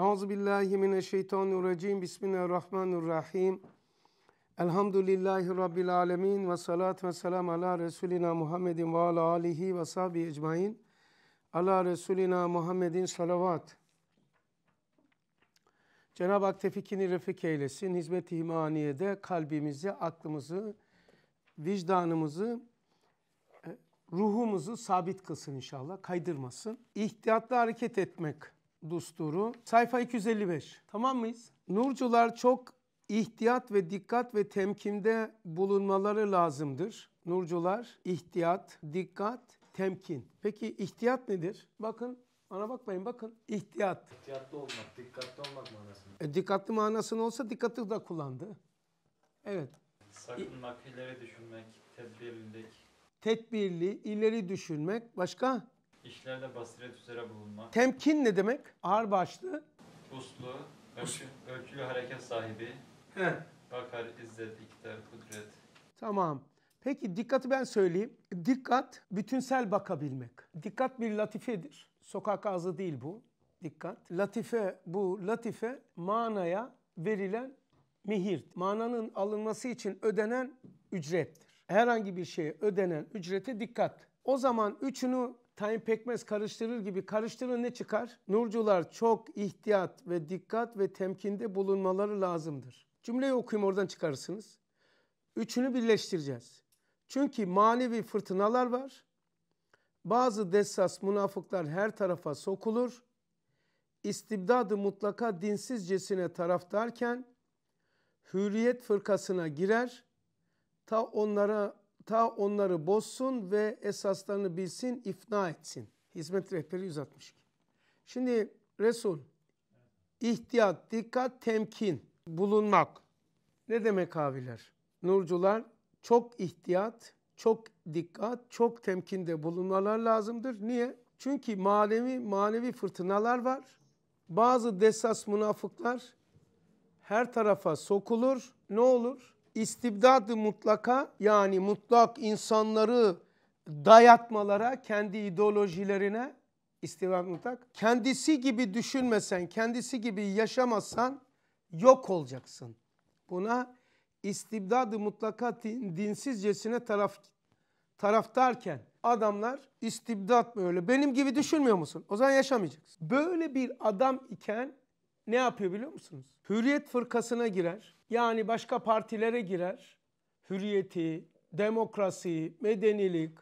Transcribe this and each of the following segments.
Euzu billahi mineşşeytanirracim. Bismillahirrahmanirrahim. Elhamdülillahi rabbil alamin ve salat ve selam ala resulina Muhammedin ve ala alihi ve sahbi ecmaîn. Ala resulina Muhammedin salavat. Cenab-ı Hak tevfikini refik eylesin. Hizmet-i imaniyede kalbimizi, aklımızı, vicdanımızı, e, ruhumuzu sabit kılsın inşallah, kaydırmasın. İhtiyatla hareket etmek dusturu. Sayfa 255. Tamam mıyız? Nurcular çok ihtiyat ve dikkat ve temkinde bulunmaları lazımdır. Nurcular ihtiyat, dikkat, temkin. Peki ihtiyat nedir? Bakın bana bakmayın bakın. İhtiyat. İhtiyatlı olmak, dikkatli olmak manasında. E, dikkatli manasını olsa dikkatli da kullandı. Evet. Sakınmak, ileri düşünmek, tedbirlilik. Tedbirli, ileri düşünmek. Başka? İşlerde basiret üzere bulunmak. Temkin ne demek? Ağırbaşlı. Uslu, ölçü, ölçü hareket sahibi. He. Bakar, izzet, iktidar, kudret. Tamam. Peki dikkati ben söyleyeyim. Dikkat bütünsel bakabilmek. Dikkat bir latifedir. Sokak ağzı değil bu. Dikkat. Latife bu latife manaya verilen mihir. Mananın alınması için ödenen ücrettir. Herhangi bir şeye ödenen ücrete dikkat. O zaman üçünü tayin pekmez karıştırır gibi karıştırın ne çıkar? Nurcular çok ihtiyat ve dikkat ve temkinde bulunmaları lazımdır. Cümleyi okuyayım oradan çıkarırsınız. Üçünü birleştireceğiz. Çünkü manevi fırtınalar var. Bazı dessas münafıklar her tarafa sokulur. İstibdadı mutlaka dinsizcesine taraftarken hürriyet fırkasına girer. Ta onlara ta onları bozsun ve esaslarını bilsin, ifna etsin. Hizmet rehberi 162. Şimdi Resul, ihtiyat, dikkat, temkin, bulunmak. Ne demek abiler? Nurcular çok ihtiyat, çok dikkat, çok temkinde bulunmalar lazımdır. Niye? Çünkü manevi manevi fırtınalar var. Bazı desas münafıklar her tarafa sokulur. Ne olur? istibdad mutlaka yani mutlak insanları dayatmalara, kendi ideolojilerine istibdad mutlak. Kendisi gibi düşünmesen, kendisi gibi yaşamazsan yok olacaksın. Buna istibdad-ı mutlaka dinsizcesine taraf taraftarken adamlar istibdat böyle benim gibi düşünmüyor musun? O zaman yaşamayacaksın. Böyle bir adam iken ne yapıyor biliyor musunuz? Hürriyet fırkasına girer. Yani başka partilere girer. Hürriyeti, demokrasi, medenilik,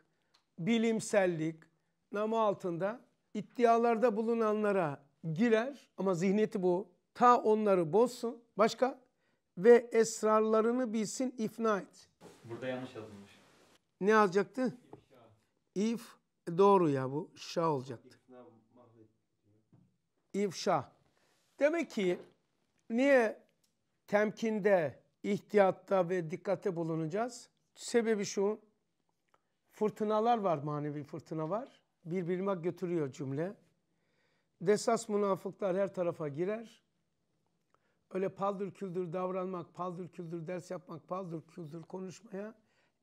bilimsellik namı altında iddialarda bulunanlara girer ama zihniyeti bu. Ta onları bozsun. Başka? Ve esrarlarını bilsin, ifna et. Burada yanlış yazılmış. Ne alacaktı? İfşa. İf, doğru ya bu. Şa olacaktı. İfşa. Demek ki niye temkinde, ihtiyatta ve dikkate bulunacağız. Sebebi şu, fırtınalar var, manevi fırtına var. Birbirine götürüyor cümle. Desas münafıklar her tarafa girer. Öyle paldır küldür davranmak, paldır küldür ders yapmak, paldır küldür konuşmaya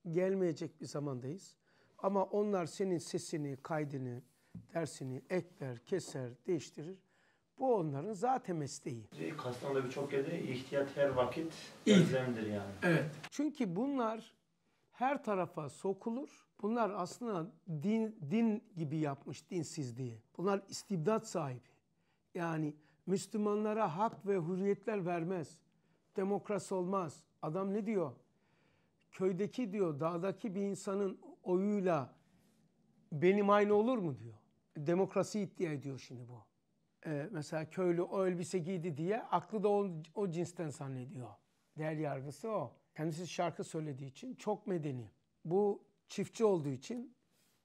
gelmeyecek bir zamandayız. Ama onlar senin sesini, kaydını, dersini ekler, keser, değiştirir. Bu onların zaten mesleği. Şey, Kastamonu'da birçok yerde ihtiyat her vakit gözlemdir yani. Evet. Çünkü bunlar her tarafa sokulur. Bunlar aslında din, din gibi yapmış dinsizliği. Bunlar istibdat sahibi. Yani Müslümanlara hak ve hürriyetler vermez. Demokrasi olmaz. Adam ne diyor? Köydeki diyor dağdaki bir insanın oyuyla benim aynı olur mu diyor. Demokrasi iddia ediyor şimdi bu e, mesela köylü o elbise giydi diye aklı da o, o cinsten zannediyor. Değer yargısı o. Kendisi şarkı söylediği için çok medeni. Bu çiftçi olduğu için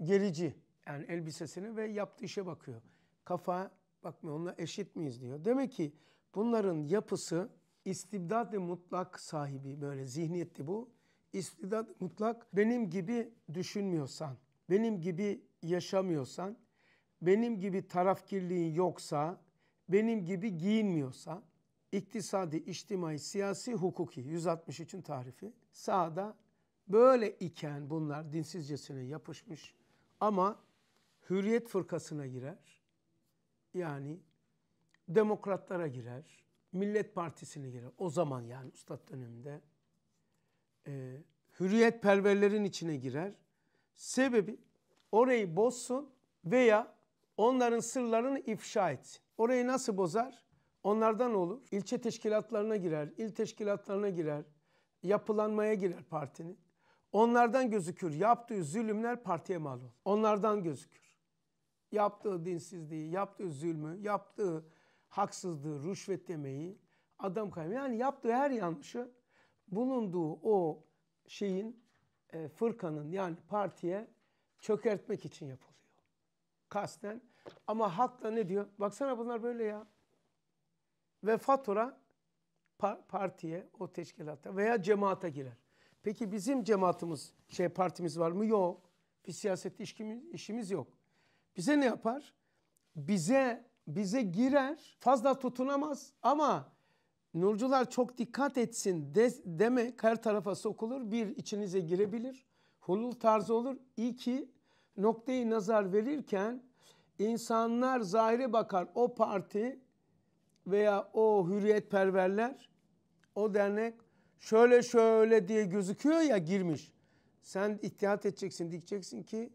gerici. Yani elbisesini ve yaptığı işe bakıyor. Kafa bakmıyor onunla eşit miyiz diyor. Demek ki bunların yapısı istibdat mutlak sahibi böyle zihniyetti bu. İstibdat mutlak benim gibi düşünmüyorsan, benim gibi yaşamıyorsan benim gibi tarafkirliğin yoksa, benim gibi giyinmiyorsa, iktisadi, içtimai, siyasi, hukuki 163'ün tarifi sağda böyle iken bunlar dinsizcesine yapışmış ama hürriyet fırkasına girer. Yani demokratlara girer. Millet Partisi'ne girer. O zaman yani Üstad döneminde e, hürriyet perverlerin içine girer. Sebebi orayı bozsun veya onların sırlarını ifşa etsin. Orayı nasıl bozar? Onlardan olur. İlçe teşkilatlarına girer, il teşkilatlarına girer, yapılanmaya girer partinin. Onlardan gözükür. Yaptığı zulümler partiye mal olur. Onlardan gözükür. Yaptığı dinsizliği, yaptığı zulmü, yaptığı haksızlığı, rüşvet demeyi, adam kaybı. Yani yaptığı her yanlışı bulunduğu o şeyin, e, fırkanın yani partiye çökertmek için yapılıyor kasten. Ama halk ne diyor? Baksana bunlar böyle ya. Ve fatura partiye, o teşkilata veya cemaate girer. Peki bizim cemaatimiz, şey partimiz var mı? Yok. Bir siyaset işimiz, işimiz yok. Bize ne yapar? Bize bize girer, fazla tutunamaz ama Nurcular çok dikkat etsin de, demek her tarafa sokulur. Bir, içinize girebilir. Hulul tarzı olur. İki, noktayı nazar verirken insanlar zahire bakar o parti veya o hürriyet hürriyetperverler o dernek şöyle şöyle diye gözüküyor ya girmiş. Sen ihtiyat edeceksin diyeceksin ki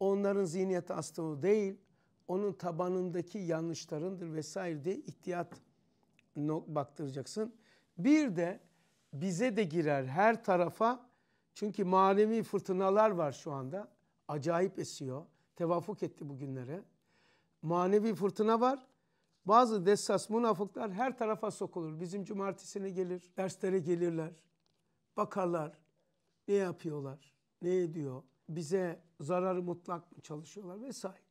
onların zihniyeti aslında değil. Onun tabanındaki yanlışlarındır vesaire diye ihtiyat baktıracaksın. Bir de bize de girer her tarafa. Çünkü manevi fırtınalar var şu anda. Acayip esiyor. Tevafuk etti bugünlere. Manevi fırtına var. Bazı dessas münafıklar her tarafa sokulur. Bizim cumartesine gelir, derslere gelirler. Bakarlar ne yapıyorlar, ne ediyor, bize zararı mutlak mı çalışıyorlar vesaire.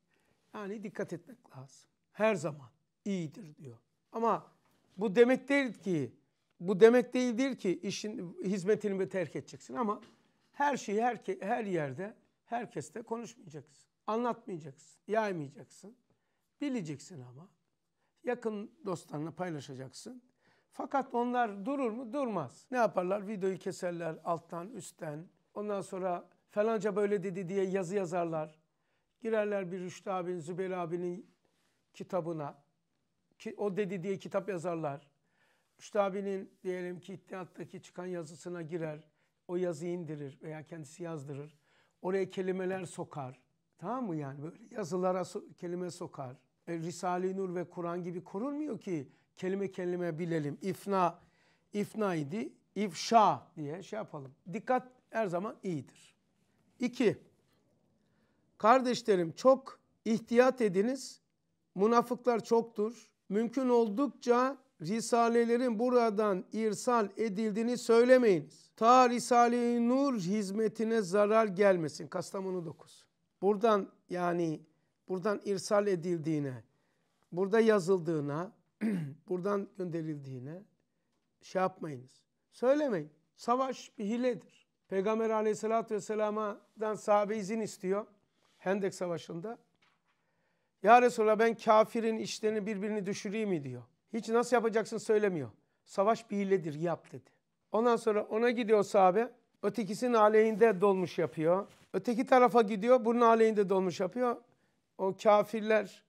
Yani dikkat etmek lazım. Her zaman iyidir diyor. Ama bu demek değil ki bu demek değildir ki işin hizmetini terk edeceksin ama her şeyi her, her yerde herkeste konuşmayacaksın. Anlatmayacaksın, yaymayacaksın. Bileceksin ama. Yakın dostlarına paylaşacaksın. Fakat onlar durur mu? Durmaz. Ne yaparlar? Videoyu keserler alttan, üstten. Ondan sonra falanca böyle dedi diye yazı yazarlar. Girerler bir Rüştü abinin, Zübeyir abinin kitabına. Ki, o dedi diye kitap yazarlar. Rüştü abinin diyelim ki İttihat'taki çıkan yazısına girer. O yazıyı indirir veya kendisi yazdırır. Oraya kelimeler sokar. Tamam mı yani böyle yazılara so kelime sokar. E, Risale-i Nur ve Kur'an gibi korunmuyor ki kelime kelime bilelim. İfna, ifna idi, ifşa diye şey yapalım. Dikkat her zaman iyidir. İki, kardeşlerim çok ihtiyat ediniz. Münafıklar çoktur. Mümkün oldukça risalelerin buradan irsal edildiğini söylemeyiniz. Ta Risale-i Nur hizmetine zarar gelmesin. Kastamonu 9. Buradan yani buradan irsal edildiğine, burada yazıldığına, buradan gönderildiğine şey yapmayınız. Söylemeyin. Savaş bir hiledir. Peygamber aleyhissalatü vesselam'dan sahabe izin istiyor. Hendek Savaşı'nda. Ya Resulallah ben kafirin işlerini birbirini düşüreyim mi diyor. Hiç nasıl yapacaksın söylemiyor. Savaş bir hiledir yap dedi. Ondan sonra ona gidiyor sahabe. Ötekisinin aleyhinde dolmuş yapıyor. Öteki tarafa gidiyor bunun aleyhinde dolmuş yapıyor. O kafirler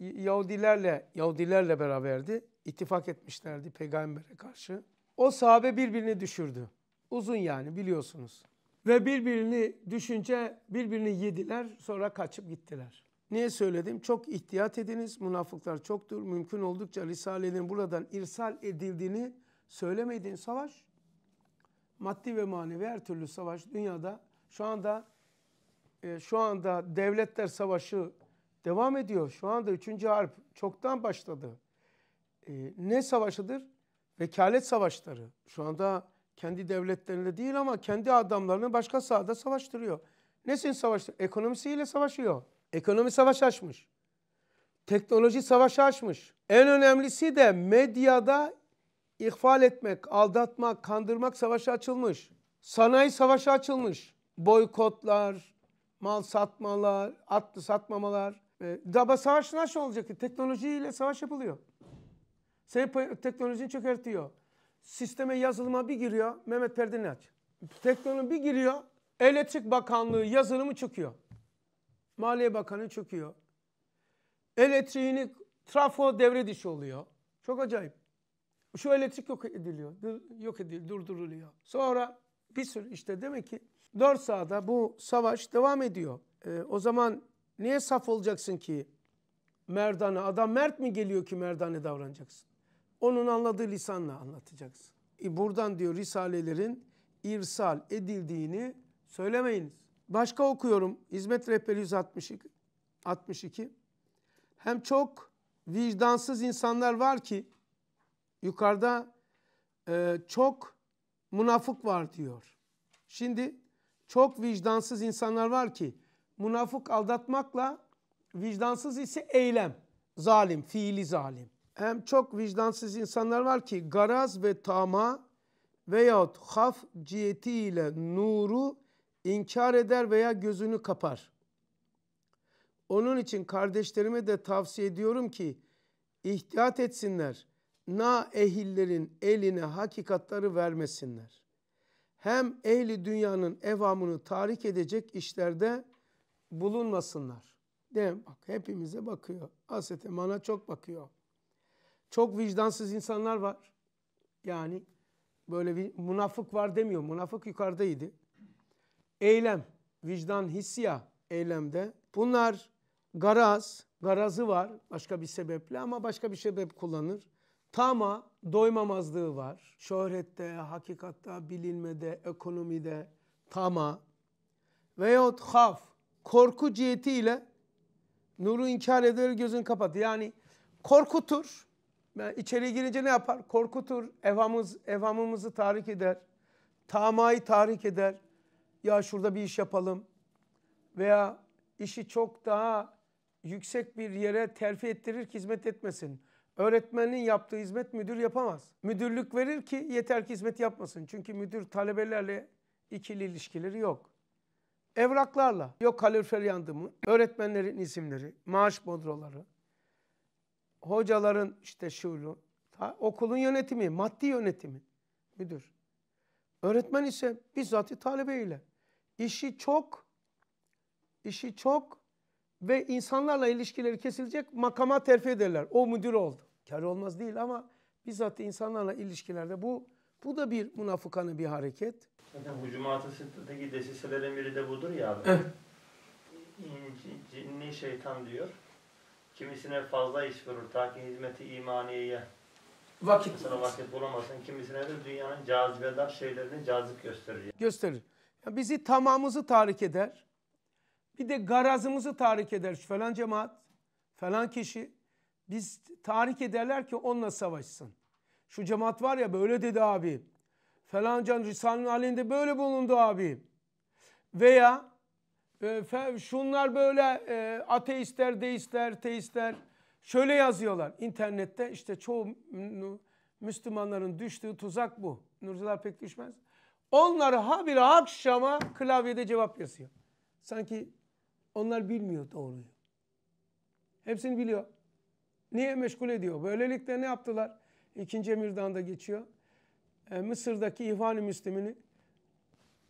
Yahudilerle Yahudilerle beraberdi. İttifak etmişlerdi peygambere karşı. O sahabe birbirini düşürdü. Uzun yani biliyorsunuz. Ve birbirini düşünce birbirini yediler sonra kaçıp gittiler. Niye söyledim? Çok ihtiyat ediniz. Münafıklar çoktur. Mümkün oldukça Risale'nin buradan irsal edildiğini söylemediğin savaş. Maddi ve manevi her türlü savaş dünyada şu anda e, şu anda devletler savaşı devam ediyor. Şu anda 3. harp çoktan başladı. E, ne savaşıdır? Vekalet savaşları. Şu anda kendi devletlerinde değil ama kendi adamlarını başka sahada savaştırıyor. Nesin savaştırıyor? Ekonomisiyle savaşıyor Ekonomi savaş açmış. Teknoloji savaş açmış. En önemlisi de medyada ihfal etmek, aldatmak, kandırmak savaşı açılmış. Sanayi savaşı açılmış. Boykotlar, mal satmalar, atlı satmamalar. E, daba savaş nasıl olacak? Teknolojiyle savaş yapılıyor. Senin teknolojini çökertiyor. Sisteme yazılıma bir giriyor. Mehmet Perdini aç. Teknoloji bir giriyor. Elektrik Bakanlığı yazılımı çıkıyor. Maliye Bakanı çöküyor. Elektriğini trafo devre dışı oluyor. Çok acayip. Şu elektrik yok ediliyor. Yok ediliyor, durduruluyor. Sonra bir sürü işte demek ki dört sahada bu savaş devam ediyor. Ee, o zaman niye saf olacaksın ki merdana? Adam mert mi geliyor ki merdane davranacaksın? Onun anladığı lisanla anlatacaksın. E buradan diyor risalelerin irsal edildiğini söylemeyiniz. Başka okuyorum. Hizmet Rehberi 162. 62. Hem çok vicdansız insanlar var ki yukarıda e, çok münafık var diyor. Şimdi çok vicdansız insanlar var ki münafık aldatmakla vicdansız ise eylem. Zalim, fiili zalim. Hem çok vicdansız insanlar var ki garaz ve tama veyahut haf cihetiyle nuru inkar eder veya gözünü kapar. Onun için kardeşlerime de tavsiye ediyorum ki ihtiyat etsinler. Na ehillerin eline hakikatları vermesinler. Hem ehli dünyanın evamını tahrik edecek işlerde bulunmasınlar. Değil mi? Bak hepimize bakıyor. Aset emana çok bakıyor. Çok vicdansız insanlar var. Yani böyle bir münafık var demiyor. Münafık yukarıdaydı eylem, vicdan hissiya eylemde. Bunlar garaz, garazı var başka bir sebeple ama başka bir sebep kullanır. Tama, doymamazlığı var. Şöhrette, hakikatta, bilinmede, ekonomide tama. Veyahut haf, korku cihetiyle nuru inkar eder gözün kapat. Yani korkutur. Yani içeri girince ne yapar? Korkutur, evhamız, evhamımızı tahrik eder. Tamayı tahrik eder ya şurada bir iş yapalım veya işi çok daha yüksek bir yere terfi ettirir ki hizmet etmesin. Öğretmenin yaptığı hizmet müdür yapamaz. Müdürlük verir ki yeter ki hizmet yapmasın. Çünkü müdür talebelerle ikili ilişkileri yok. Evraklarla, yok kalorifer yandı mı, öğretmenlerin isimleri, maaş bodroları, hocaların işte şuuru, okulun yönetimi, maddi yönetimi müdür. Öğretmen ise bizzat talebeyle işi çok, işi çok ve insanlarla ilişkileri kesilecek makama terfi ederler. O müdür oldu. Kar olmaz değil ama bizzat insanlarla ilişkilerde bu bu da bir münafıkanı bir hareket. Zaten hucumatı sıddıktaki desiselerin biri de budur ya abi. Cinni şeytan diyor. Kimisine fazla iş vurur ta ki hizmeti imaniyeye vakit, Mesela vakit bulamasın. Kimisine de dünyanın cazibedar şeylerini cazip gösterir. Yani. Gösterir bizi tamamımızı tahrik eder. Bir de garazımızı tahrik eder. Şu falan cemaat, falan kişi. Biz tahrik ederler ki onunla savaşsın. Şu cemaat var ya böyle dedi abi. Falan can Risale'nin halinde böyle bulundu abi. Veya e, şunlar böyle e, ateistler, deistler, teistler şöyle yazıyorlar internette. işte çoğu Müslümanların düştüğü tuzak bu. Nurcular pek düşmez. Onlar habire akşama klavyede cevap yazıyor. Sanki onlar bilmiyor doğruyu. Hepsini biliyor. Niye meşgul ediyor? Böylelikle ne yaptılar? İkinci emirdan da geçiyor. E, Mısır'daki İhvan-ı Müslümin'i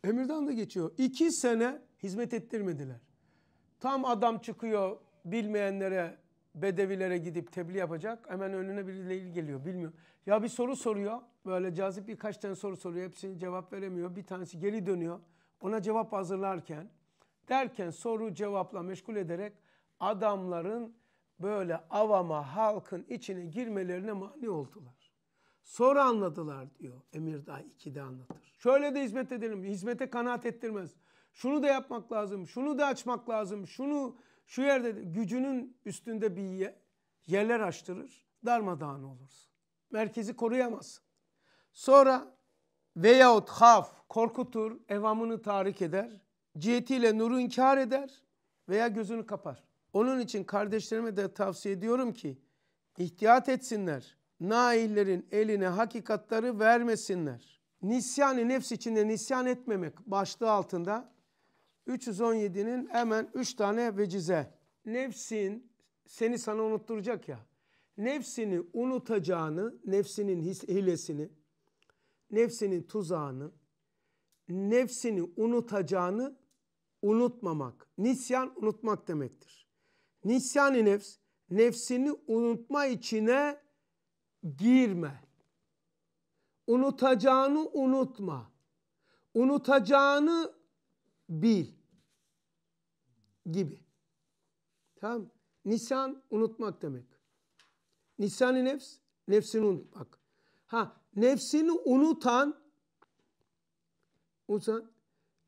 emirdan da geçiyor. İki sene hizmet ettirmediler. Tam adam çıkıyor bilmeyenlere, bedevilere gidip tebliğ yapacak. Hemen önüne birileri geliyor bilmiyor. Ya bir soru soruyor böyle cazip birkaç tane soru soruyor. Hepsini cevap veremiyor. Bir tanesi geri dönüyor. Ona cevap hazırlarken derken soru cevapla meşgul ederek adamların böyle avama halkın içine girmelerine mani oldular. soru anladılar diyor Emir Dağ 2'de anlatır. Şöyle de hizmet edelim. Hizmete kanaat ettirmez. Şunu da yapmak lazım. Şunu da açmak lazım. Şunu şu yerde gücünün üstünde bir yerler açtırır. Darmadağın olursun. Merkezi koruyamazsın. Sonra veyahut haf korkutur, evamını tahrik eder. Cihetiyle nuru inkar eder veya gözünü kapar. Onun için kardeşlerime de tavsiye ediyorum ki ihtiyat etsinler. Naillerin eline hakikatları vermesinler. Nisyanı ı nefs içinde nisyan etmemek başlığı altında 317'nin hemen 3 tane vecize. Nefsin seni sana unutturacak ya. Nefsini unutacağını, nefsinin hilesini, nefsinin tuzağını, nefsini unutacağını unutmamak. Nisyan unutmak demektir. Nisyani nefs, nefsini unutma içine girme. Unutacağını unutma. Unutacağını bil gibi. Tamam Nisan unutmak demek. Nisani nefs, nefsini unutmak. Ha nefsini unutan unutan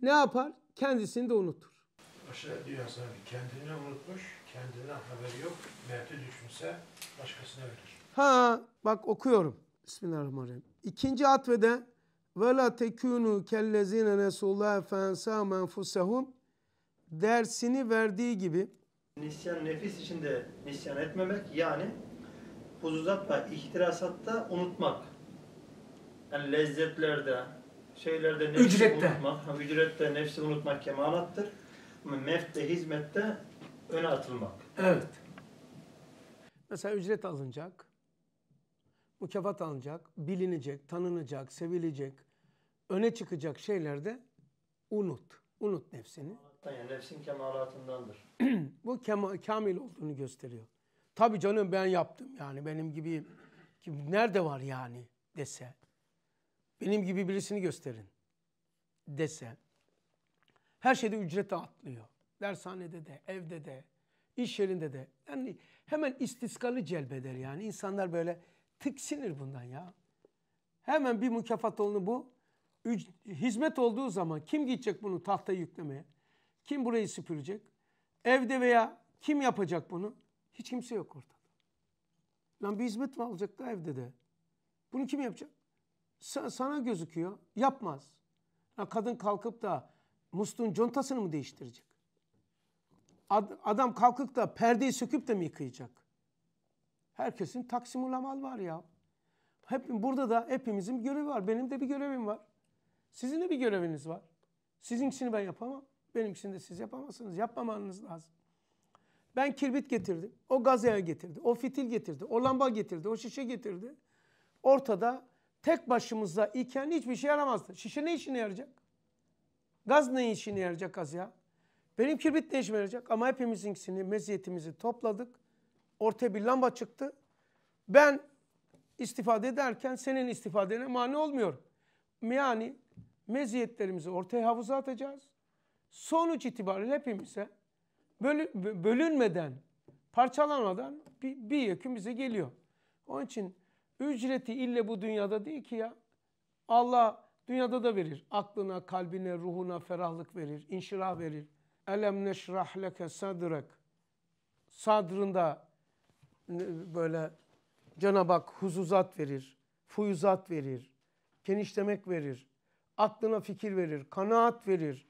ne yapar? Kendisini de unutur. Aşağı diyor Hasan abi, kendini unutmuş, kendinden haberi yok. Mevte düşmüşse başkasına verir. Ha bak okuyorum. Bismillahirrahmanirrahim. İkinci atvede ve la tekunu kellezine nesullah fensam enfusehum dersini verdiği gibi Nisyan nefis içinde nisyan etmemek yani huzuzat ve ihtilasatta unutmak yani lezzetlerde, şeylerde nefsi ücrette. unutmak, ücrette nefsi unutmak kemalattır. Ama mefte, hizmette öne atılmak. Evet. Mesela ücret alınacak, mükafat alınacak, bilinecek, tanınacak, sevilecek, öne çıkacak şeylerde unut. Unut nefsini. Yani nefsin kemalatındandır. Bu kema, kamil olduğunu gösteriyor. Tabii canım ben yaptım yani benim gibi, Kim nerede var yani dese benim gibi birisini gösterin dese her şeyde ücrete atlıyor. Dershanede de, evde de, iş yerinde de. Yani hemen istiskalı celbeder yani. insanlar böyle tiksinir bundan ya. Hemen bir mükafat olunu bu. Üc hizmet olduğu zaman kim gidecek bunu tahta yüklemeye? Kim burayı süpürecek? Evde veya kim yapacak bunu? Hiç kimse yok ortada. Lan bir hizmet mi alacak da evde de? Bunu kim yapacak? sana gözüküyor. Yapmaz. Ya kadın kalkıp da musluğun contasını mı değiştirecek? Ad, adam kalkıp da perdeyi söküp de mi yıkayacak? Herkesin taksimul amal var ya. Hep, burada da hepimizin bir görevi var. Benim de bir görevim var. Sizin de bir göreviniz var. Sizinkisini ben yapamam. Benimkisini de siz yapamazsınız. Yapmamanız lazım. Ben kirbit getirdim. O gazaya getirdi. O fitil getirdi. O lamba getirdi. O şişe getirdi. Ortada tek başımıza iken hiçbir şey yaramazdı. Şişe ne işine yarayacak? Gaz ne işine yarayacak gaz ya? Benim kirbit ne işime yarayacak? Ama hepimizinkisini, meziyetimizi topladık. Ortaya bir lamba çıktı. Ben istifade ederken senin istifadene mani olmuyor. Yani meziyetlerimizi ortaya havuza atacağız. Sonuç itibariyle hepimize bölünmeden, parçalanmadan bir, bir yakın bize geliyor. Onun için Ücreti ille bu dünyada değil ki ya. Allah dünyada da verir. Aklına, kalbine, ruhuna ferahlık verir, inşirah verir. Elem neşrah leke sadrek. Sadrında e, böyle Cenab-ı Hak huzuzat verir, fuyuzat verir, genişlemek verir. Aklına fikir verir, kanaat verir.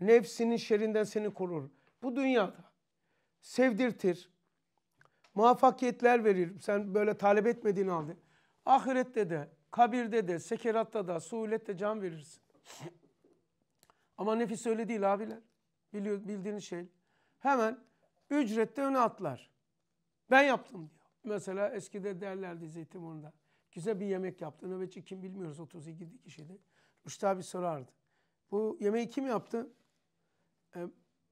Nefsinin şerinden seni korur. Bu dünyada sevdirtir, muvaffakiyetler verir. Sen böyle talep etmediğini aldın. Ahirette de, kabirde de, sekeratta da, suhulette can verirsin. Ama nefis öyle değil abiler. Biliyor, bildiğiniz şey. Hemen ücrette öne atlar. Ben yaptım diyor. Mesela eskide derlerdi Zeytinburnu'nda. Güzel bir yemek yaptı. Nöbetçi kim bilmiyoruz 32 kişiydi. Rüştü abi sorardı. Bu yemeği kim yaptı? E,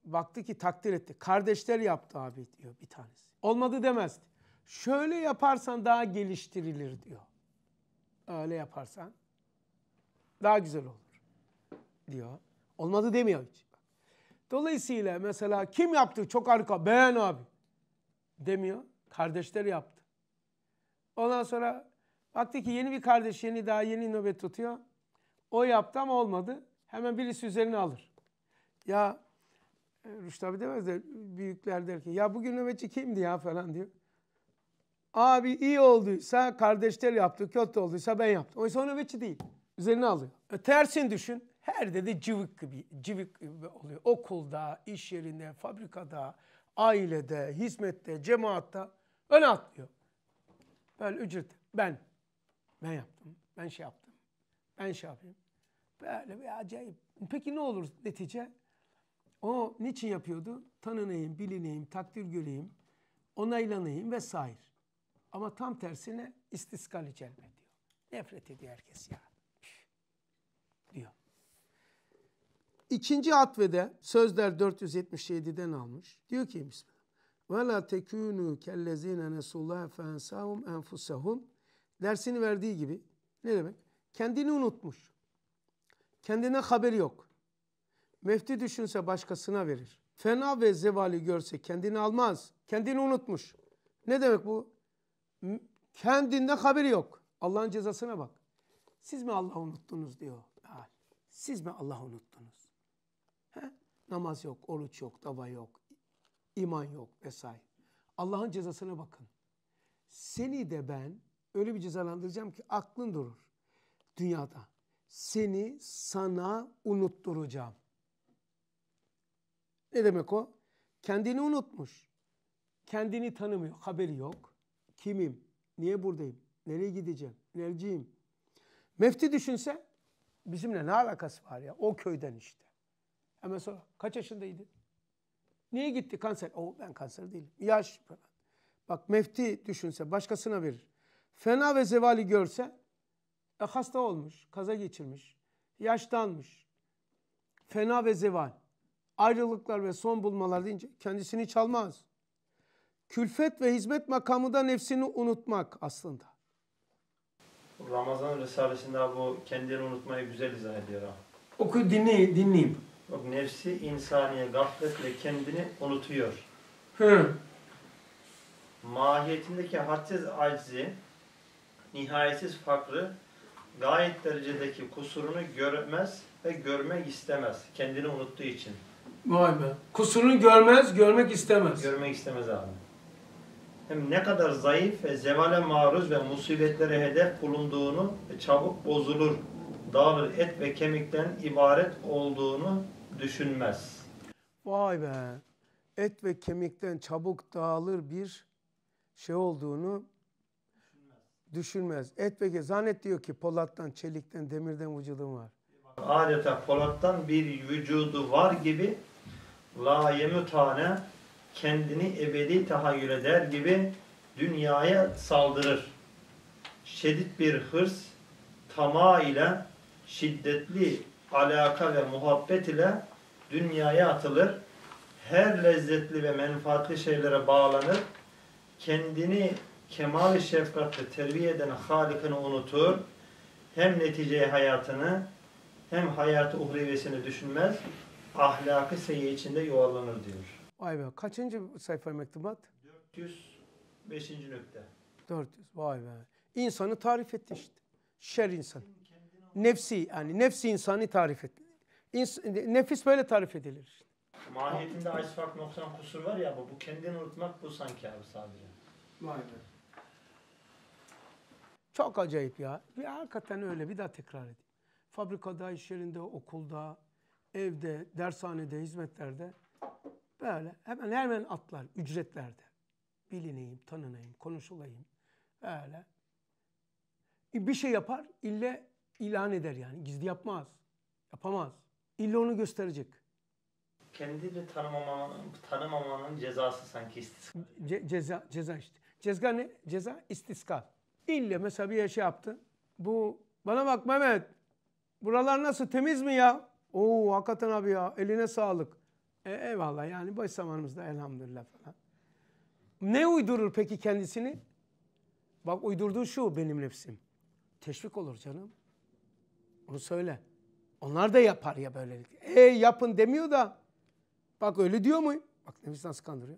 baktı ki takdir etti. Kardeşler yaptı abi diyor bir tanesi. Olmadı demezdi. Şöyle yaparsan daha geliştirilir diyor. Öyle yaparsan daha güzel olur diyor. Olmadı demiyor hiç. Dolayısıyla mesela kim yaptı çok harika beğen abi demiyor. Kardeşler yaptı. Ondan sonra baktı ki yeni bir kardeş yeni daha yeni nöbet tutuyor. O yaptı ama olmadı. Hemen birisi üzerine alır. Ya e, Rüşt abi demez de büyükler der ki ya bugün nöbetçi kimdi ya falan diyor. Abi iyi olduysa kardeşler yaptı, kötü olduysa ben yaptım. Oysa o nöbetçi değil. Üzerine alıyor. E, tersini düşün. Her dedi cıvık gibi, cıvık gibi oluyor. Okulda, iş yerinde, fabrikada, ailede, hizmette, cemaatta öne atlıyor. Böyle ücret. Ben. Ben yaptım. Ben şey yaptım. Ben şey yapayım. Böyle bir acayip. Peki ne olur netice? O niçin yapıyordu? Tanınayım, bilineyim, takdir göreyim, onaylanayım vesaire. Ama tam tersine istiskali celbe diyor. Nefret ediyor herkes ya. diyor. İkinci atve'de sözler 477'den almış. Diyor ki Bismillah. وَلَا تَكُونُوا كَلَّذ۪ينَ نَسُوا اللّٰهَ enfusahum." Dersini verdiği gibi ne demek? Kendini unutmuş. Kendine haberi yok. Mefti düşünse başkasına verir. Fena ve zevali görse kendini almaz. Kendini unutmuş. Ne demek bu? Kendinde haberi yok. Allah'ın cezasına bak. Siz mi Allah'ı unuttunuz diyor. Siz mi Allah'ı unuttunuz? He? Namaz yok, oruç yok, dava yok, iman yok vesaire. Allah'ın cezasına bakın. Seni de ben öyle bir cezalandıracağım ki aklın durur dünyada. Seni sana unutturacağım. Ne demek o? Kendini unutmuş. Kendini tanımıyor. Haberi yok. Kimim? Niye buradayım? Nereye gideceğim? Nerciyim? Mefti düşünse bizimle ne alakası var ya? O köyden işte. Hemen sonra kaç yaşındaydı? Niye gitti kanser? O ben kanser değilim. Yaş. Bak mefti düşünse başkasına verir. Fena ve zevali görse e, hasta olmuş, kaza geçirmiş, yaşlanmış. Fena ve zeval ayrılıklar ve son bulmalar deyince kendisini çalmaz. Külfet ve hizmet makamında nefsini unutmak aslında. Ramazan Risalesi'nde bu kendini unutmayı güzel izah ediyor. Oku dinleyeyim. dinleyeyim. Bak, nefsi insaniye gafletle kendini unutuyor. Hı. Mahiyetindeki hadsiz acizi, nihayetsiz fakrı, gayet derecedeki kusurunu görmez ve görmek istemez. Kendini unuttuğu için. Vay be. Kusurunu görmez, görmek istemez. Görmek istemez abi. Hem ne kadar zayıf ve zevale maruz ve musibetlere hedef bulunduğunu ve çabuk bozulur, dağılır et ve kemikten ibaret olduğunu düşünmez. Vay be. Et ve kemikten çabuk dağılır bir şey olduğunu düşünmez. Et ve zannet diyor ki polattan, çelikten, demirden vücudum var. Adeta polattan bir vücudu var gibi la yemutane kendini ebedi tahayyül eder gibi dünyaya saldırır. Şedid bir hırs, tamayla, şiddetli alaka ve muhabbet ile dünyaya atılır. Her lezzetli ve menfaatli şeylere bağlanır. Kendini kemal-i şefkatle terbiye eden Halik'ini unutur. Hem neticeye hayatını hem hayatı uhrevesini düşünmez ahlakı seyi içinde yuvarlanır diyor. Vay be kaçıncı sayfa mektubat? 405. nokta. 400 vay be. İnsanı tarif etti işte. Şer insan. Nefsi yani nefsi insanı tarif etti. İns nefis böyle tarif edilir işte. Mahiyetinde aysfak noksan kusur var ya bu, bu kendini unutmak bu sanki abi sadece. Vay be. Çok acayip ya. Bir hakikaten öyle bir daha tekrar edeyim. Fabrikada, iş yerinde, okulda, evde, dershanede, hizmetlerde böyle hemen hemen atlar ücretlerde. Bilineyim, tanınayım, konuşulayım. Böyle. E, bir şey yapar, ille ilan eder yani. Gizli yapmaz. Yapamaz. İlle onu gösterecek. Kendini tanımamanın, tanımamanın cezası sanki istiskal. Ce, ceza, ceza işte. Ceza ne? Ceza istiskal. İlle mesela bir şey yaptı. Bu bana bak Mehmet. Buralar nasıl temiz mi ya? Oo hakikaten abi ya eline sağlık. E, eyvallah yani boş zamanımızda elhamdülillah falan. Ne uydurur peki kendisini? Bak uydurduğu şu benim nefsim. Teşvik olur canım. Onu söyle. Onlar da yapar ya böylelikle. E yapın demiyor da. Bak öyle diyor mu? Bak nefis nasıl kandırıyor.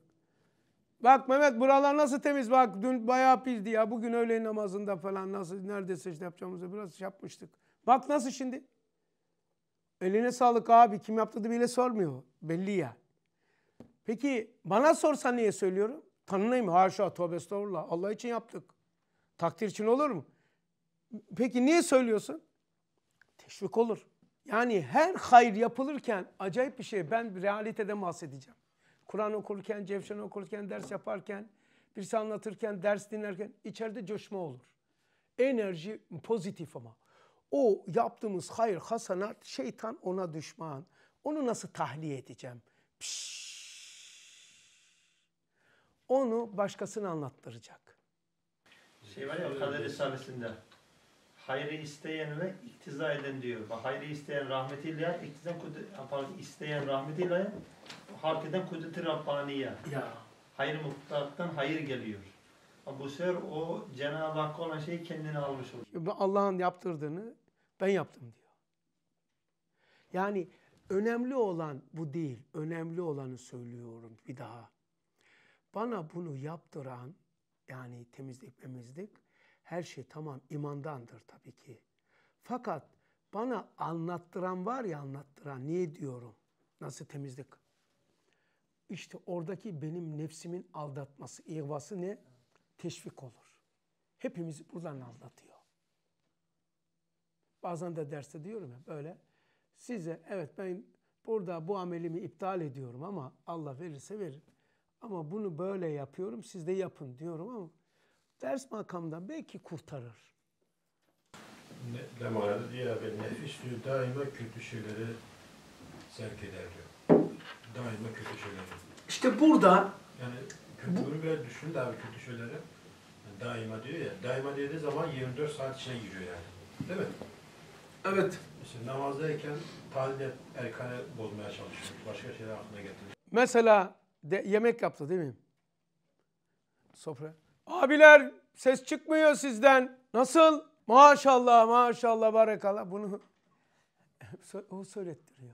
Bak Mehmet buralar nasıl temiz bak dün bayağı pildi ya bugün öğle namazında falan nasıl nerede işte yapacağımızı biraz yapmıştık. Bak nasıl şimdi? Eline sağlık abi kim yaptırdı bile sormuyor. Belli ya. Peki bana sorsan niye söylüyorum? Tanınayım haşa tövbe estağfurullah. Allah için yaptık. Takdir için olur mu? Peki niye söylüyorsun? Teşvik olur. Yani her hayır yapılırken acayip bir şey. Ben realiteden bahsedeceğim. Kur'an okurken, Cevşen okurken, ders yaparken, birisi anlatırken, ders dinlerken içeride coşma olur. Enerji pozitif ama o yaptığımız hayır hasanat şeytan ona düşman. Onu nasıl tahliye edeceğim? Pişş. Onu başkasına anlattıracak. Şey var ya Kader Risalesi'nde hayrı isteyen ve iktiza eden diyor. Bak hayrı isteyen rahmetiyle, ilahi, iktiza pardon, isteyen rahmetiyle ilahi, hak eden kudreti Rabbaniye. Ya. Hayır mutlaktan hayır geliyor. Bu sefer o Cenab-ı Hakk'a olan şeyi kendine almış olur. Allah'ın yaptırdığını ben yaptım diyor. Yani önemli olan bu değil. Önemli olanı söylüyorum bir daha. Bana bunu yaptıran yani temizlik memizlik her şey tamam imandandır tabii ki. Fakat bana anlattıran var ya anlattıran niye diyorum? Nasıl temizlik? İşte oradaki benim nefsimin aldatması, ihvası ne? teşvik olur. Hepimizi buradan aldatıyor. Bazen de derste diyorum ya böyle size evet ben burada bu amelimi iptal ediyorum ama Allah verirse verir. Ama bunu böyle yapıyorum siz de yapın diyorum ama ders makamdan belki kurtarır. Lemayada diğer haber nefis diyor daima kötü şeyleri sevk eder diyor. Daima kötü şeyleri. İşte burada yani Kültürü biraz düşün de abi kötü şeyleri. daima diyor ya. Daima dediği zaman 24 saat içine giriyor yani. Değil mi? Evet. İşte namazdayken tahlil erkanı bozmaya çalışıyor. Başka şeyler aklına getiriyor. Mesela de, yemek yaptı değil mi? Sofra. Abiler ses çıkmıyor sizden. Nasıl? Maşallah maşallah barakallah. Bunu o söylettiriyor.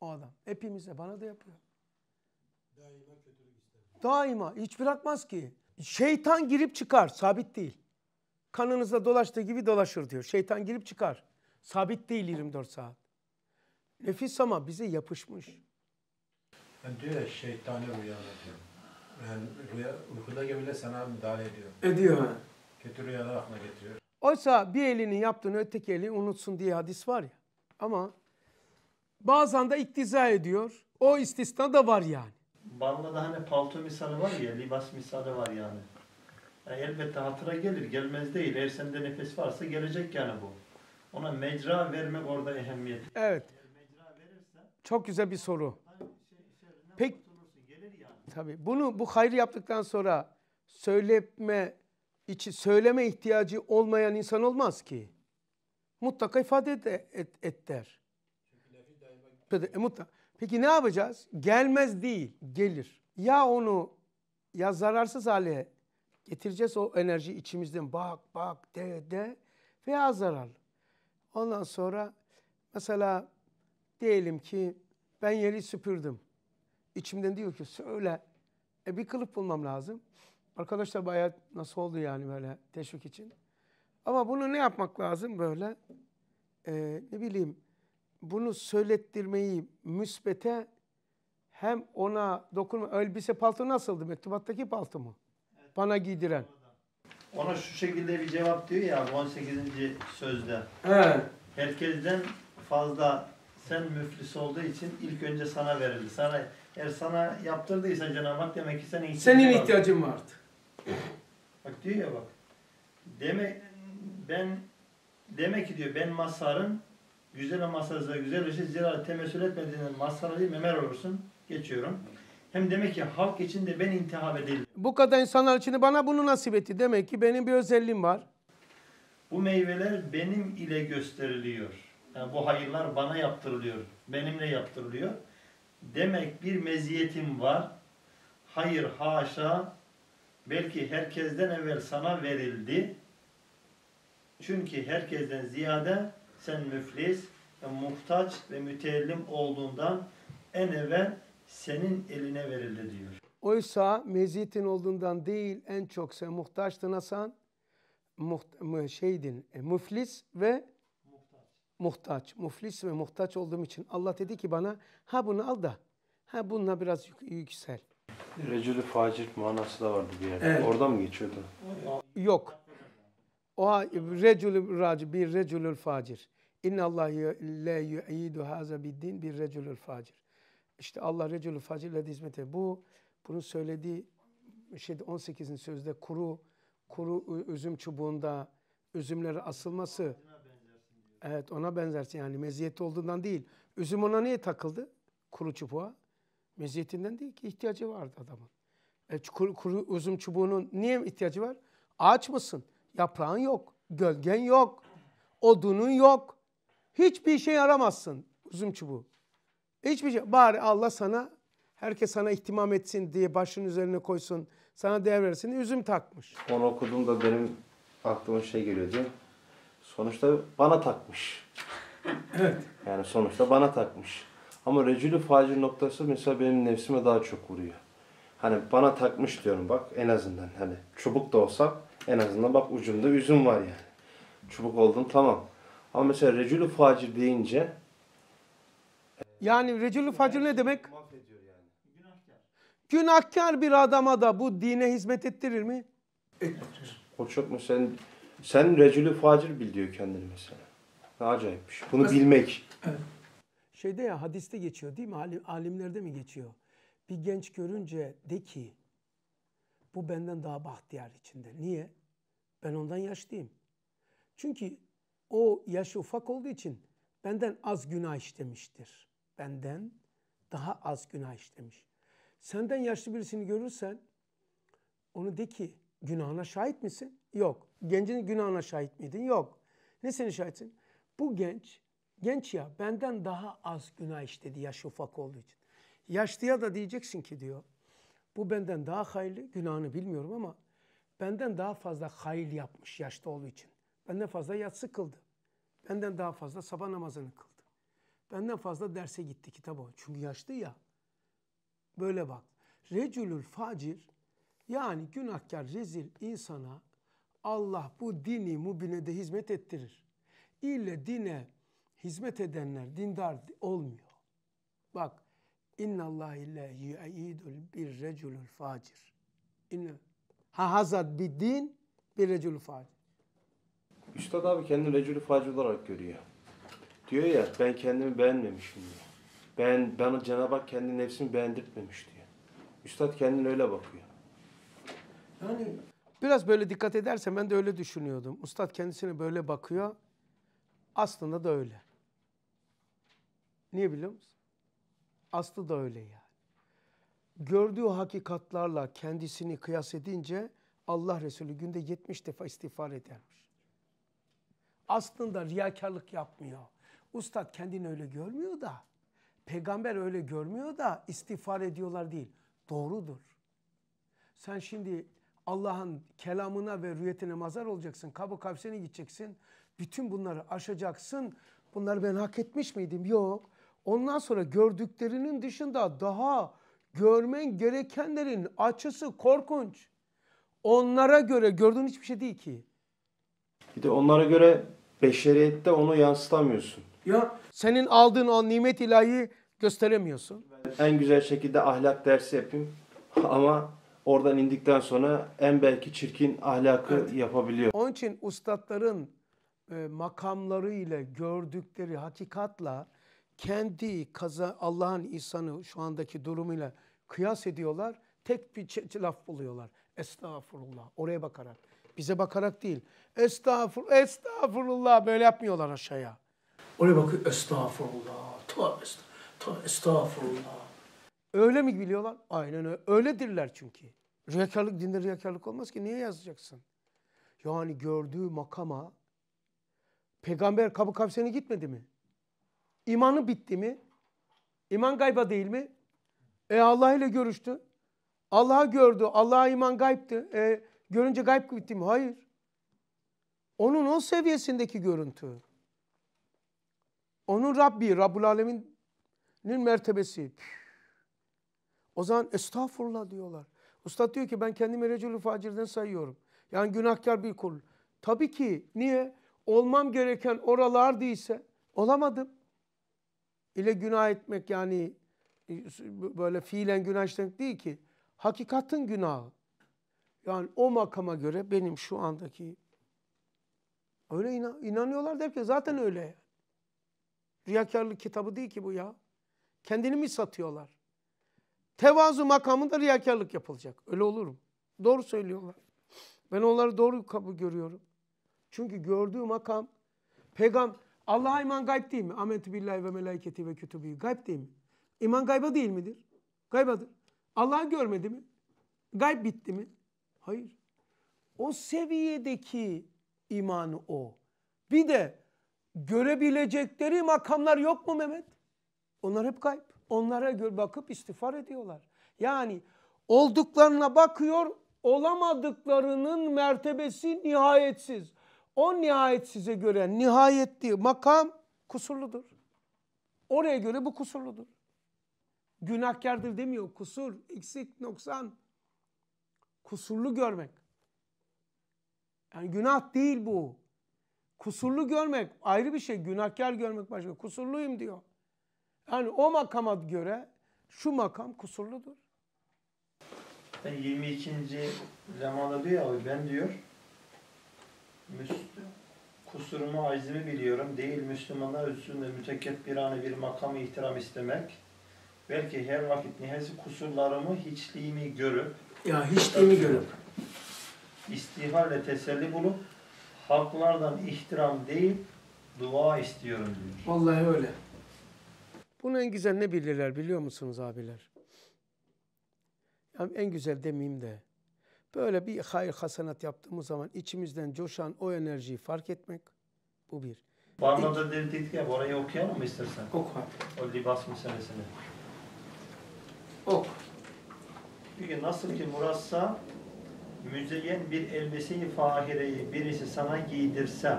O adam. Hepimize bana da yapıyor. Daima kötülük ister. Daima. Hiç bırakmaz ki. Şeytan girip çıkar. Sabit değil. Kanınızda dolaştığı gibi dolaşır diyor. Şeytan girip çıkar. Sabit değil 24 saat. Nefis ama bize yapışmış. Yani diyor ya şeytani rüya diyor. Yani rüya, uykudaki bile sana müdahale ediyor. Ediyor. Ha. Kötü rüyalar aklına getiriyor. Oysa bir elinin yaptığını öteki eli unutsun diye hadis var ya. Ama bazen de iktiza ediyor. O istisna da var yani. Ballı'da hani palto misali var ya, libas misali var yani. yani e, elbette hatıra gelir, gelmez değil. Eğer sende nefes varsa gelecek yani bu. Ona mecra vermek orada ehemmiyet. Evet. Çok güzel bir soru. Hani şey, Pek yani. tabii bunu bu hayrı yaptıktan sonra söyleme içi söyleme ihtiyacı olmayan insan olmaz ki. Mutlaka ifade et, et, et der. Çünkü e, mutlaka. Peki ne yapacağız? Gelmez değil, gelir. Ya onu ya zararsız hale getireceğiz o enerji içimizden bak bak de de veya zararlı. Ondan sonra mesela diyelim ki ben yeri süpürdüm. İçimden diyor ki söyle e bir kılıf bulmam lazım. Arkadaşlar bayağı nasıl oldu yani böyle teşvik için. Ama bunu ne yapmak lazım böyle? Ee, ne bileyim bunu söylettirmeyi müsbete hem ona dokunma. Elbise paltı nasıldı? Mektubattaki paltı mı? Evet. Bana giydiren. Ona şu şekilde bir cevap diyor ya 18. sözde. Evet. Herkesten fazla sen müflis olduğu için ilk önce sana verildi. Sana eğer sana yaptırdıysa Cenab-ı demek ki senin ihtiyacın Senin ihtiyacın vardı. vardı. Bak diyor ya bak. Demek ben demek ki diyor ben masarın güzel bir masajla güzelleşir. Şey. Zira temessül etmediğinden masraflı memer olursun. Geçiyorum. Hem demek ki halk için de ben intihab edildim. Bu kadar insanlar için bana bunu nasip etti. Demek ki benim bir özelliğim var. Bu meyveler benim ile gösteriliyor. Yani bu hayırlar bana yaptırılıyor. Benimle yaptırılıyor. Demek bir meziyetim var. Hayır haşa. Belki herkesten evvel sana verildi. Çünkü herkesten ziyade sen müflis, ve muhtaç ve müteellim olduğundan en evvel senin eline verildi diyor. Oysa mezitin olduğundan değil en çok sen muhtaçtın Hasan, muht şeydin, e, müflis ve muhtaç. muhtaç. Müflis ve muhtaç olduğum için Allah dedi ki bana ha bunu al da ha bununla biraz yük yüksel. Recülü facir manası da vardı bir yerde. Evet. Orada mı geçiyordu? Yok. O recülü raci bir recülül facir. İnna Allah le yu'idu haza biddin bir reculul facir. İşte Allah reculul facirle hizmete. Bu Bunu söylediği şey 18'in sözde kuru kuru üzüm çubuğunda üzümlere asılması Evet ona benzersin yani meziyet olduğundan değil. Üzüm ona niye takıldı? Kuru çubuğa. Meziyetinden değil ki ihtiyacı vardı adamın. E, kuru, kuru üzüm çubuğunun niye ihtiyacı var? Ağaç mısın? Yaprağın yok. Gölgen yok. Odunun yok. Hiçbir işe yaramazsın üzüm çubuğu. Hiçbir şey. Bari Allah sana, herkes sana ihtimam etsin diye başının üzerine koysun. Sana değer versin üzüm takmış. Onu okudum da benim aklıma şey geliyordu. Sonuçta bana takmış. evet. Yani sonuçta bana takmış. Ama recülü facir noktası mesela benim nefsime daha çok vuruyor. Hani bana takmış diyorum bak en azından hani çubuk da olsa en azından bak ucunda üzüm var yani. Çubuk oldun tamam. Ama mesela recülü facir deyince yani recülü facir ne demek? Günahkar. bir adama da bu dine hizmet ettirir mi? Ettirir. O çok mu sen sen recülü facir bil diyor kendini mesela. Ne acayip bir şey. Bunu bilmek. Şeyde ya hadiste geçiyor değil mi? Alim, alimlerde mi geçiyor? Bir genç görünce de ki bu benden daha bahtiyar içinde. Niye? Ben ondan yaşlıyım. Çünkü o yaşı ufak olduğu için benden az günah işlemiştir. Benden daha az günah işlemiş. Senden yaşlı birisini görürsen onu de ki günahına şahit misin? Yok. Gencin günahına şahit miydin? Yok. Ne seni şahitsin? Bu genç, genç ya benden daha az günah işledi yaşı ufak olduğu için. Yaşlıya da diyeceksin ki diyor. Bu benden daha hayırlı, günahını bilmiyorum ama benden daha fazla hayır yapmış yaşta olduğu için. Benden fazla yatsı kıldı. Benden daha fazla sabah namazını kıldı. Benden fazla derse gitti kitap Çünkü yaşlı ya. Böyle bak. Recülül facir yani günahkar rezil insana Allah bu dini mubine de hizmet ettirir. İlle dine hizmet edenler dindar olmuyor. Bak inna Allah illa yu'idul bir reculul facir. İnne ha hazad bir din bir reculul facir. Üstad abi kendini recülü facil olarak görüyor. Diyor ya ben kendimi beğenmemişim diyor. Ben, ben Cenab-ı Hak kendi nefsimi beğendirtmemiş diyor. Üstad kendini öyle bakıyor. Yani biraz böyle dikkat edersen ben de öyle düşünüyordum. Üstad kendisine böyle bakıyor. Aslında da öyle. Niye biliyor musun? Aslı da öyle yani. Gördüğü hakikatlarla kendisini kıyas edince Allah Resulü günde 70 defa istiğfar edermiş aslında riyakarlık yapmıyor. Ustad kendini öyle görmüyor da, peygamber öyle görmüyor da istiğfar ediyorlar değil. Doğrudur. Sen şimdi Allah'ın kelamına ve rüyetine mazar olacaksın. Kabı kavsene gideceksin. Bütün bunları aşacaksın. Bunları ben hak etmiş miydim? Yok. Ondan sonra gördüklerinin dışında daha görmen gerekenlerin açısı korkunç. Onlara göre gördüğün hiçbir şey değil ki. Bir de onlara göre beşeriyette onu yansıtamıyorsun. Ya senin aldığın o nimet ilahi gösteremiyorsun. En güzel şekilde ahlak dersi yapayım ama oradan indikten sonra en belki çirkin ahlakı evet. yapabiliyor. Onun için ustaların e, makamları ile gördükleri hakikatla kendi kaza Allah'ın insanı şu andaki durumuyla kıyas ediyorlar. Tek bir laf buluyorlar. Estağfurullah. Oraya bakarak. Bize bakarak değil. Estağfur, estağfurullah böyle yapmıyorlar aşağıya. Oraya bakıyor estağfurullah. Tövbe estağfurullah. Öyle mi biliyorlar? Aynen öyle. Öyledirler çünkü. Riyakarlık dinde riyakarlık olmaz ki. Niye yazacaksın? Yani gördüğü makama peygamber kabı kavsene gitmedi mi? İmanı bitti mi? İman gayba değil mi? E Allah ile görüştü. Allah'ı gördü. Allah'a iman gayptı. E, görünce gayb bitti mi? Hayır. Onun o seviyesindeki görüntü. Onun Rabbi, Rabbul Alemin'in mertebesi. O zaman estağfurullah diyorlar. Ustad diyor ki ben kendimi Reculü Facir'den sayıyorum. Yani günahkar bir kul. Tabii ki niye? Olmam gereken oralar değilse olamadım. İle günah etmek yani böyle fiilen günah işlemek değil ki. Hakikatin günahı. Yani o makama göre benim şu andaki Öyle inanıyorlar der ki zaten öyle. Riyakarlık kitabı değil ki bu ya. Kendini mi satıyorlar? Tevazu makamında riyakarlık yapılacak. Öyle olur mu? Doğru söylüyorlar. Ben onları doğru kabul görüyorum. Çünkü gördüğü makam peygamber Allah'a iman gayb değil mi? Amentü billahi ve melaiketi ve kütübü. Gayb değil mi? İman gayba değil midir? Gaybadır. Allah görmedi mi? Gayb bitti mi? Hayır. O seviyedeki imanı o. Bir de görebilecekleri makamlar yok mu Mehmet? Onlar hep kayıp. Onlara bakıp istiğfar ediyorlar. Yani olduklarına bakıyor, olamadıklarının mertebesi nihayetsiz. O nihayetsize göre nihayetli makam kusurludur. Oraya göre bu kusurludur. Günahkardır demiyor. Kusur, eksik, noksan. Kusurlu görmek. Yani günah değil bu. Kusurlu görmek ayrı bir şey. Günahkar görmek başka. Kusurluyum diyor. Yani o makama göre şu makam kusurludur. Ben 22. lemada diyor abi ben diyor kusurumu acizimi biliyorum. Değil Müslümanlar üstünde mütekebbirane bir anı bir makamı ihtiram istemek. Belki her vakit nihayet kusurlarımı hiçliğimi görüp ya hiçliğimi görüp istiğfar ve teselli bulup halklardan ihtiram değil dua istiyorum diyor. Vallahi öyle. Bunu en güzel ne bilirler biliyor musunuz abiler? Yani en güzel demeyeyim de. Böyle bir hayır hasanat yaptığımız zaman içimizden coşan o enerjiyi fark etmek bu bir. Barna'da dedik ya orayı okuyalım mı istersen? Oku abi. O libas meselesini. Ok. Bir gün nasıl ki Murat'sa müzeyyen bir elbiseyi fahireyi birisi sana giydirse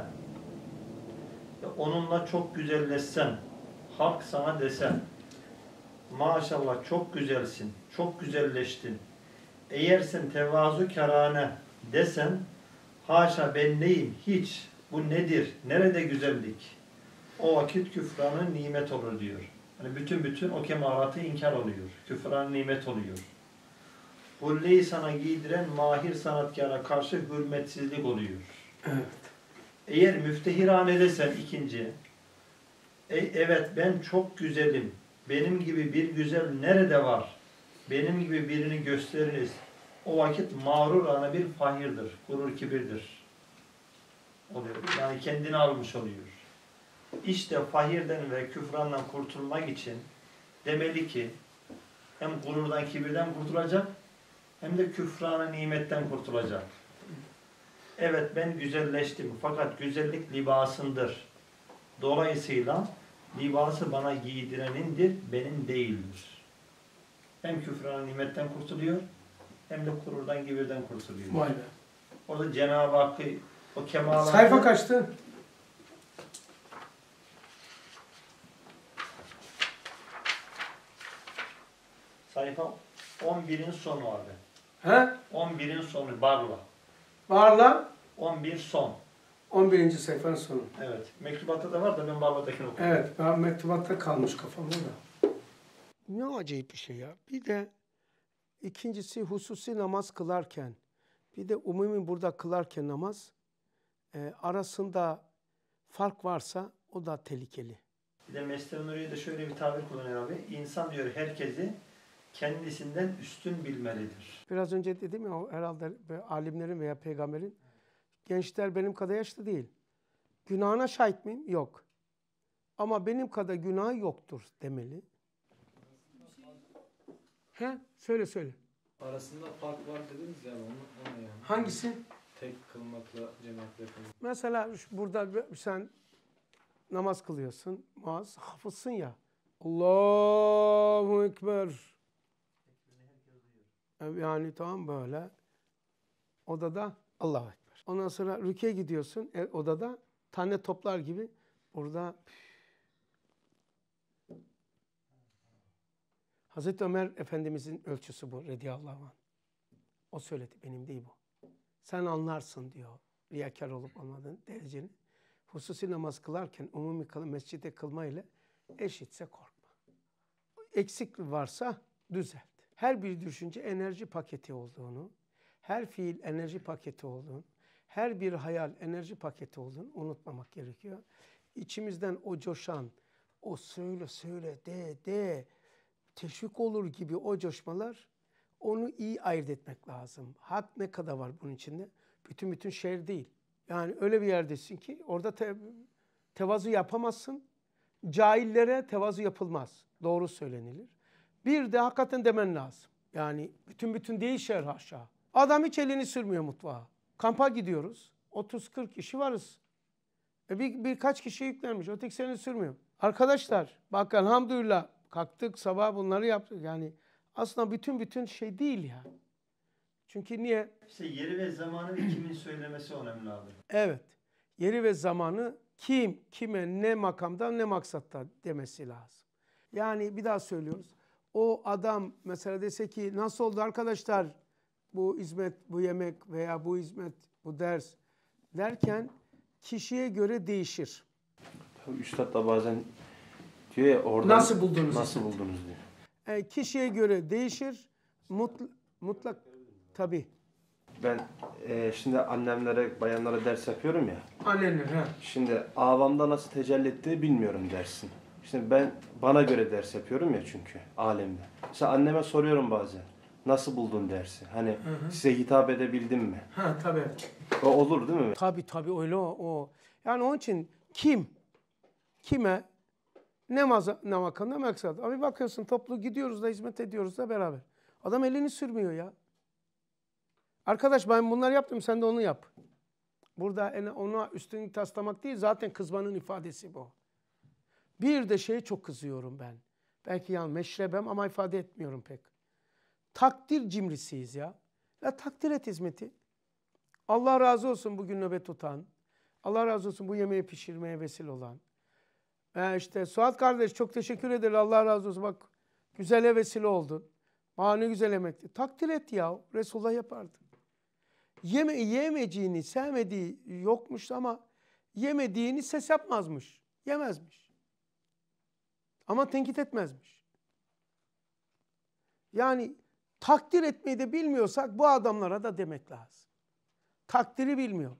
ve onunla çok güzelleşsen, halk sana dese maşallah çok güzelsin, çok güzelleştin. Eğer sen tevazu kerane desen haşa ben neyim, hiç, bu nedir, nerede güzellik? O vakit küfranın nimet olur diyor. Yani bütün bütün o kemaratı inkar oluyor. Küfran nimet oluyor hulleyi sana giydiren mahir sanatkara karşı hürmetsizlik oluyor. Evet. Eğer müftehirane desen ikinci, e, evet ben çok güzelim, benim gibi bir güzel nerede var, benim gibi birini gösteririz, o vakit mağrur ana bir fahirdir, gurur kibirdir. Oluyor. Yani kendini almış oluyor. İşte fahirden ve küfrandan kurtulmak için demeli ki hem gururdan, kibirden kurtulacak hem de küfrana nimetten kurtulacak. Evet ben güzelleştim fakat güzellik libasındır. Dolayısıyla libası bana giydirenindir, benim değildir. Hem küfrana nimetten kurtuluyor hem de gururdan gibirden kurtuluyor. Vay be. O da Cenab-ı Hakk'ı o kemal Sayfa kaçtı? Sayfa 11'in sonu abi. He? 11'in sonu barla. Barla? 11 son. 11. sayfanın sonu. Evet. Mektubatta da var da ben barladakini okudum. Evet. Ben mektubatta kalmış kafamda da. Ne acayip bir şey ya. Bir de ikincisi hususi namaz kılarken bir de umumi burada kılarken namaz e, arasında fark varsa o da tehlikeli. Bir de Mestre Nuri'ye de şöyle bir tabir kullanıyor abi. İnsan diyor herkesi kendisinden üstün bilmelidir. Biraz önce dedim ya herhalde alimlerin veya peygamberin gençler benim kadar yaşlı değil. Günahına şahit miyim? Yok. Ama benim kadar günah yoktur demeli. He? Söyle söyle. Arasında fark var dediniz ya onu, ona yani. Hangisi? Tek kılmakla cemaatle kılmak. Mesela burada sen namaz kılıyorsun. Muaz hafızsın ya. Allahu Ekber. Yani tam böyle odada Allah Ekber. Ondan sonra rüke gidiyorsun e, odada tane toplar gibi burada Hazreti Ömer Efendimizin ölçüsü bu radiyallahu anh. O söyledi benim değil bu. Sen anlarsın diyor riyakar olup olmadığın dereceni. Hususi namaz kılarken umumi kılı, mescide kılma ile eşitse korkma. Eksik varsa düzel her bir düşünce enerji paketi olduğunu, her fiil enerji paketi olduğunu, her bir hayal enerji paketi olduğunu unutmamak gerekiyor. İçimizden o coşan, o söyle söyle de de teşvik olur gibi o coşmalar onu iyi ayırt etmek lazım. Hak ne kadar var bunun içinde? Bütün bütün şer değil. Yani öyle bir yerdesin ki orada te, tevazu yapamazsın. Cahillere tevazu yapılmaz. Doğru söylenilir. Bir de hakikaten demen lazım. Yani bütün bütün değil şehir aşağı. Adam hiç elini sürmüyor mutfağa. Kampa gidiyoruz. 30-40 kişi varız. E bir, birkaç kişi yüklenmiş. o tek seni sürmüyor. Arkadaşlar bak elhamdülillah kalktık sabah bunları yaptık. Yani aslında bütün bütün şey değil ya. Çünkü niye? İşte yeri ve zamanı ve kimin söylemesi önemli abi. Evet. Yeri ve zamanı kim, kime, ne makamda, ne maksatta demesi lazım. Yani bir daha söylüyoruz o adam mesela dese ki nasıl oldu arkadaşlar bu hizmet, bu yemek veya bu hizmet, bu ders derken kişiye göre değişir. üstad da bazen diyor ya oradan nasıl buldunuz, nasıl buldunuz diyor. E, kişiye göre değişir. Mutl mutlak tabi. Ben e, şimdi annemlere, bayanlara ders yapıyorum ya. Annenler ha. Şimdi avamda nasıl tecelli ettiği bilmiyorum dersin. İşte ben bana göre ders yapıyorum ya çünkü alemde. Mesela anneme soruyorum bazen. Nasıl buldun dersi? Hani hı hı. size hitap edebildim mi? Ha tabii. O olur değil mi? Tabii tabii öyle o. o. Yani onun için kim kime ne maza, ne makam ne maksat. Abi bakıyorsun toplu gidiyoruz da hizmet ediyoruz da beraber. Adam elini sürmüyor ya. Arkadaş ben bunları yaptım sen de onu yap. Burada ona üstünlük taslamak değil zaten kızmanın ifadesi bu. Bir de şeye çok kızıyorum ben. Belki yan meşrebem ama ifade etmiyorum pek. Takdir cimrisiyiz ya. Ya takdir et hizmeti. Allah razı olsun bugün nöbet tutan. Allah razı olsun bu yemeği pişirmeye vesile olan. E işte Suat kardeş çok teşekkür ederim. Allah razı olsun. Bak güzele vesile oldun. Aa ne güzel emekti. Takdir et ya. Resulullah yapardı. Yeme, yemediğini sevmediği yokmuş ama yemediğini ses yapmazmış. Yemezmiş. Ama tenkit etmezmiş. Yani takdir etmeyi de bilmiyorsak bu adamlara da demek lazım. Takdiri bilmiyor.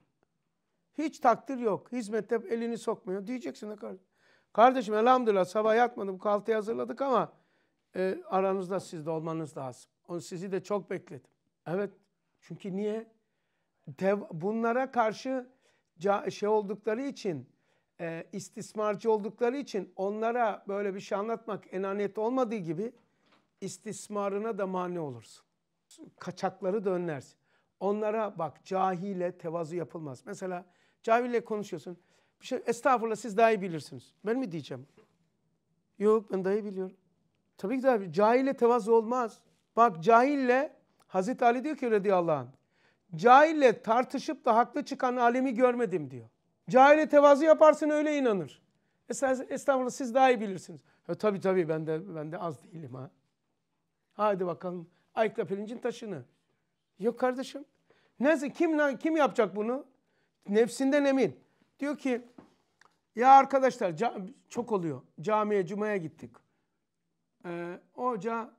Hiç takdir yok. Hizmette elini sokmuyor. Diyeceksin de kardeşim. Kardeşim elhamdülillah sabah yatmadım. Kahvaltıyı hazırladık ama e, aranızda sizde olmanız lazım. Onu sizi de çok bekledim. Evet. Çünkü niye? Dev, bunlara karşı şey oldukları için e, istismarcı oldukları için onlara böyle bir şey anlatmak enaniyet olmadığı gibi istismarına da mani olursun. Kaçakları da önlersin. Onlara bak cahile tevazu yapılmaz. Mesela cahille konuşuyorsun. Bir şey, estağfurullah siz daha iyi bilirsiniz. Ben mi diyeceğim? Yok ben daha iyi biliyorum. Tabii ki daha iyi. Cahille tevazu olmaz. Bak cahille Hazreti Ali diyor ki radıyallahu anh. Cahille tartışıp da haklı çıkan alemi görmedim diyor. Cahile tevazu yaparsın öyle inanır. E estağfurullah siz daha iyi bilirsiniz. Ha, e tabii tabii ben de, ben de az değilim ha. Hadi bakalım ayıkla pirincin taşını. Yok kardeşim. Neyse kim, kim yapacak bunu? Nefsinden emin. Diyor ki ya arkadaşlar çok oluyor. Camiye cumaya gittik. Ee, hoca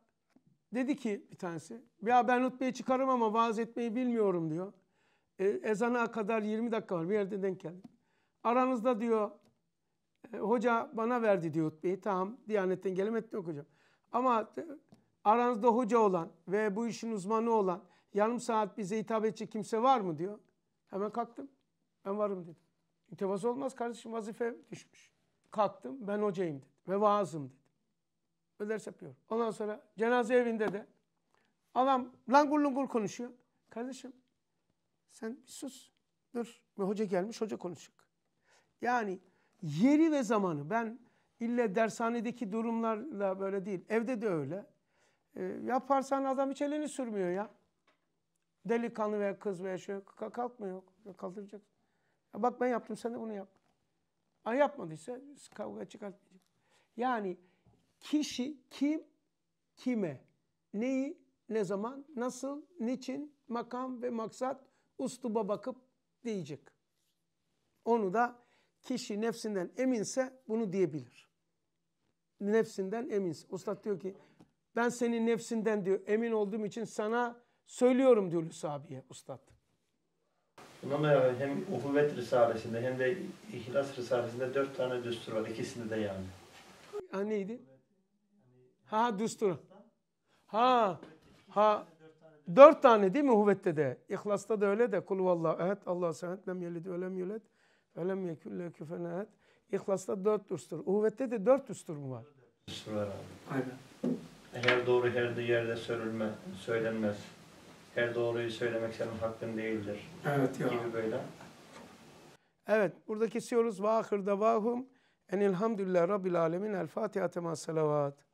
dedi ki bir tanesi ya ben hutbeyi çıkarım ama vaaz etmeyi bilmiyorum diyor. E, ezana kadar 20 dakika var bir yerde denk geldim. Aranızda diyor e, hoca bana verdi diyor hutbeyi. Tamam Diyanet'ten gelemedim yok hocam. Ama e, aranızda hoca olan ve bu işin uzmanı olan yarım saat bize hitap edecek kimse var mı diyor. Hemen kalktım. Ben varım dedim. İntevası olmaz kardeşim vazife düşmüş. Kalktım ben hocayım dedim. Ve vaazım dedim. Ve ders yapıyorum. Ondan sonra cenaze evinde de adam langur lungur konuşuyor. Kardeşim sen bir sus. Dur. Ve hoca gelmiş hoca konuşuyor. Yani yeri ve zamanı ben ille dershanedeki durumlarla böyle değil. Evde de öyle. E, yaparsan adam hiç elini sürmüyor ya. Delikanlı veya kız veya şey kalkmıyor. Kaldıracak. Ya bak ben yaptım sen de bunu yap. Ha, yapmadıysa kavga çıkartmayacak. Yani kişi kim kime neyi ne zaman nasıl niçin makam ve maksat ustuba bakıp diyecek. Onu da kişi nefsinden eminse bunu diyebilir. Nefsinden eminse. Ustad diyor ki ben senin nefsinden diyor emin olduğum için sana söylüyorum diyor Lusabi'ye ustad. Buna beraber hem Uhuvvet Risalesi'nde hem de İhlas Risalesi'nde dört tane düstur var. İkisinde de yani. Ha neydi? Ha düstur. Ha. Ha. Dört tane değil mi Uhuvvet'te de? İhlas'ta da öyle de. Kul vallahu Allah Allah'a senet. Lem yelid ve lem Elem yekülle küfenaet. İhlas'ta dört düstur. Uhuvette de dört düstur mu var? Düstur var abi. Aynen. Her doğru her yerde söylenme, söylenmez. Her doğruyu söylemek senin hakkın değildir. Evet ya. Gibi böyle. Evet burada kesiyoruz. Ve ahirde vahum enilhamdülillah rabbil alemin el fatiha tema salavat.